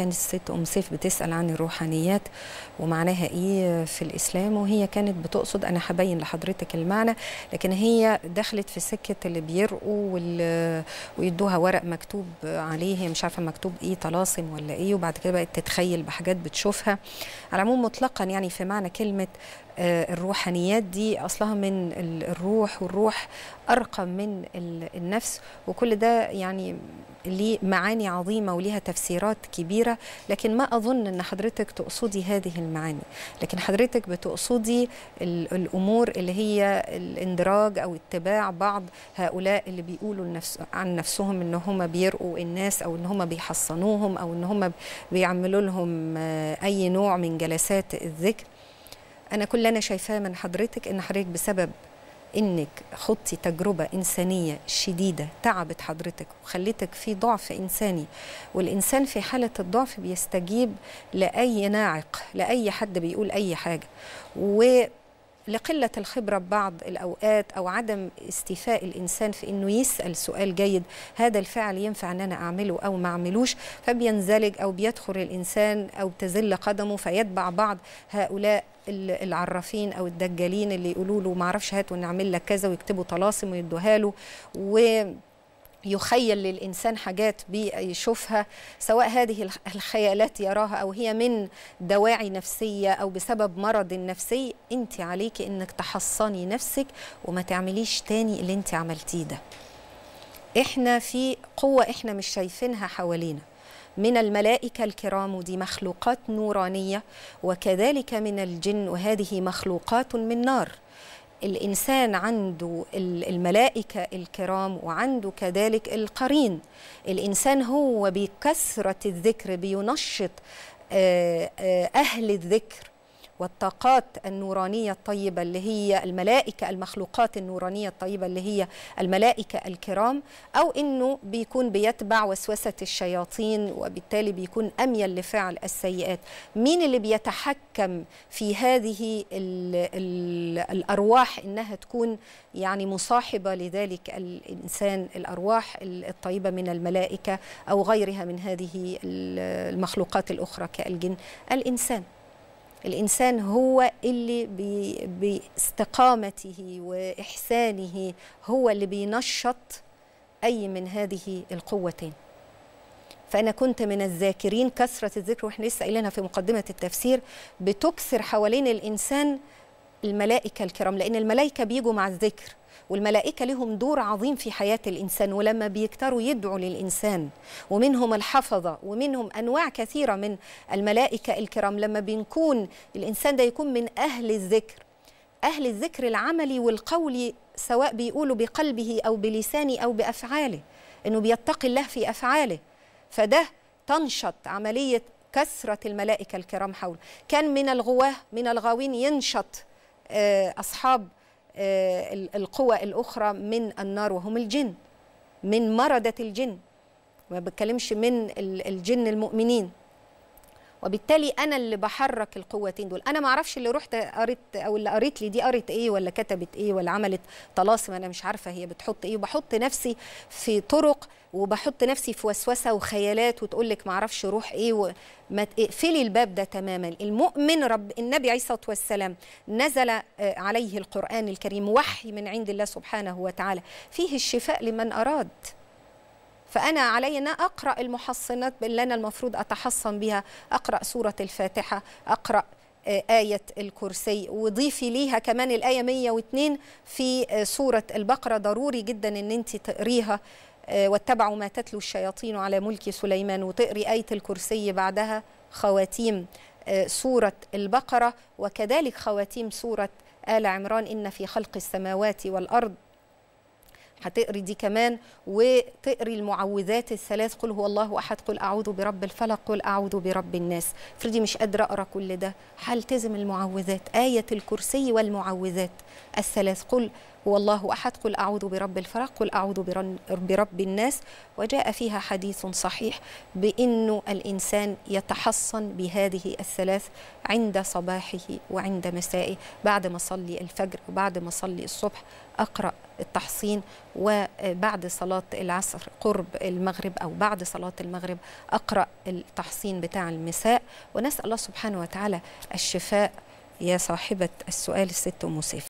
كانت الست ام سيف بتسال عن الروحانيات ومعناها ايه في الاسلام وهي كانت بتقصد انا هبين لحضرتك المعنى لكن هي دخلت في سكه اللي بيرقوا ويدوها ورق مكتوب عليه مش عارفه مكتوب ايه طلاسم ولا ايه وبعد كده بقت تتخيل بحاجات بتشوفها على العموم مطلقا يعني في معنى كلمه آه، الروحانيات دي اصلها من الروح والروح ارقى من النفس وكل ده يعني ليه معاني عظيمه وليها تفسيرات كبيره الفكرة لكن ما أظن أن حضرتك تقصدي هذه المعاني لكن حضرتك بتقصدي الأمور اللي هي الاندراج أو اتباع بعض هؤلاء اللي بيقولوا النفس عن نفسهم أن هم بيرقوا الناس أو أن هم بيحصنوهم أو أن هم بيعملوا لهم أي نوع من جلسات الذكر أنا كل أنا شايفاه من حضرتك أن حضرتك بسبب انك خضتي تجربه انسانيه شديده تعبت حضرتك وخلتك في ضعف انساني والانسان في حاله الضعف بيستجيب لاي ناعق لاي حد بيقول اي حاجه و لقلة الخبرة ببعض الأوقات أو عدم استيفاء الإنسان في أنه يسأل سؤال جيد هذا الفعل ينفع أن أنا أعمله أو ما أعملوش فبينزلج أو بيدخل الإنسان أو تزل قدمه فيتبع بعض هؤلاء العرافين او الدجالين اللي يقولوا له معرفش هات ونعمل لك كذا ويكتبوا طلاسم ويدوها له و يخيل للإنسان حاجات بيشوفها سواء هذه الخيالات يراها أو هي من دواعي نفسية أو بسبب مرض نفسي أنت عليك أنك تحصني نفسك وما تعمليش تاني اللي أنت عملتيه ده إحنا في قوة إحنا مش شايفينها حوالينا من الملائكة الكرام ودي مخلوقات نورانية وكذلك من الجن وهذه مخلوقات من نار الإنسان عنده الملائكة الكرام وعنده كذلك القرين الإنسان هو بكثرة الذكر بينشط آه، آه، أهل الذكر والطاقات النورانية الطيبة اللي هي الملائكة المخلوقات النورانية الطيبة اللي هي الملائكة الكرام أو أنه بيكون بيتبع وسوسة الشياطين وبالتالي بيكون أميل لفعل السيئات مين اللي بيتحكم في هذه الـ الـ الأرواح أنها تكون يعني مصاحبة لذلك الإنسان الأرواح الطيبة من الملائكة أو غيرها من هذه المخلوقات الأخرى كالجن الإنسان الإنسان هو اللي بي باستقامته وإحسانه هو اللي بينشط أي من هذه القوتين فأنا كنت من الذاكرين كثرة الذكر وإحنا لسه قايلينها في مقدمة التفسير بتكسر حوالين الإنسان الملائكة الكرام لأن الملائكة بيجوا مع الذكر والملائكة لهم دور عظيم في حياة الإنسان ولما بيكتروا يدعوا للإنسان ومنهم الحفظة ومنهم أنواع كثيرة من الملائكة الكرام لما بنكون الإنسان ده يكون من أهل الذكر أهل الذكر العملي والقولي سواء بيقولوا بقلبه أو بلسانه أو بأفعاله إنه بيتقي الله في أفعاله فده تنشط عملية كثرة الملائكة الكرام حوله كان من الغواة من الغاوين ينشط آه، أصحاب آه، القوى الأخرى من النار وهم الجن من مردة الجن ما بتكلمش من الجن المؤمنين وبالتالي انا اللي بحرك القوتين دول انا ما اعرفش اللي رحت قريت او اللي قريت لي دي قريت ايه ولا كتبت ايه ولا عملت طلاسم انا مش عارفه هي بتحط ايه وبحط نفسي في طرق وبحط نفسي في وسوسه وخيالات وتقول لك ما اعرفش روح ايه وما ما تقفلي الباب ده تماما المؤمن رب النبي عليه الصلاه والسلام نزل آه، عليه القران الكريم وحي من عند الله سبحانه وتعالى فيه الشفاء لمن اراد فأنا علي أن أقرأ المحصنات اللي أنا المفروض أتحصن بها أقرأ سورة الفاتحة أقرأ آه، آية الكرسي وضيفي ليها كمان الآية 102 في آه، سورة البقرة ضروري جدا أن أنت تقريها آه، واتبعوا ما تتلو الشياطين على ملك سليمان وتقري آية الكرسي بعدها خواتيم سورة البقرة وكذلك خواتيم سورة آل عمران إن في خلق السماوات والأرض هتقري دي كمان وتقري المعوذات الثلاث قل هو الله احد قل اعوذ برب الفلق قل اعوذ برب الناس افرضي مش قادره اقرا كل ده هلتزم المعوذات ايه الكرسي والمعوذات الثلاث قل هو الله أحد قل أعوذ برب الفرق قل أعوذ برب الناس وجاء فيها حديث صحيح بأنه الإنسان يتحصن بهذه الثلاث عند صباحه وعند مسائه بعد ما صلي الفجر وبعد ما صلي الصبح أقرأ التحصين وبعد صلاة العصر قرب المغرب أو بعد صلاة المغرب أقرأ التحصين بتاع المساء ونسأل الله سبحانه وتعالى الشفاء يا صاحبة السؤال الست مسيف